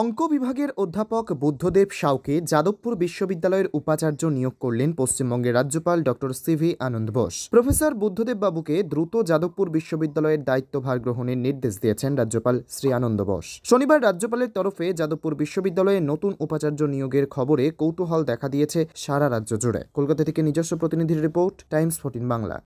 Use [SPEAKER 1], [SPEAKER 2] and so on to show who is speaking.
[SPEAKER 1] অঙ্ক বিভাগের অধ্যাপক বুদ্ধদেব সাউকে যাদবপুর বিশ্ববিদ্যালয়ের উপাচার্য নিয়োগ করলেন পশ্চিমবঙ্গের রাজ্যপাল doctor CV Ananda Bose professor Buddhadeb বাবুকে দ্রুত যাদবপুর বিশ্ববিদ্যালয়ের দায়িত্বভার গ্রহণের নির্দেশ দিয়েছেন রাজ্যপাল শ্রী আনন্দ বোস শনিবার রাজ্যপালের তরফে যাদবপুর বিশ্ববিদ্যালয়ে নতুন উপাচার্য নিয়োগের খবরে কৌতূহল দেখা দিয়েছে সারা রাজ্য জুড়ে কলকাতা থেকে নিজস্ব প্রতিনিধির রিপোর্ট টাইমস ফোর্টিন বাংলা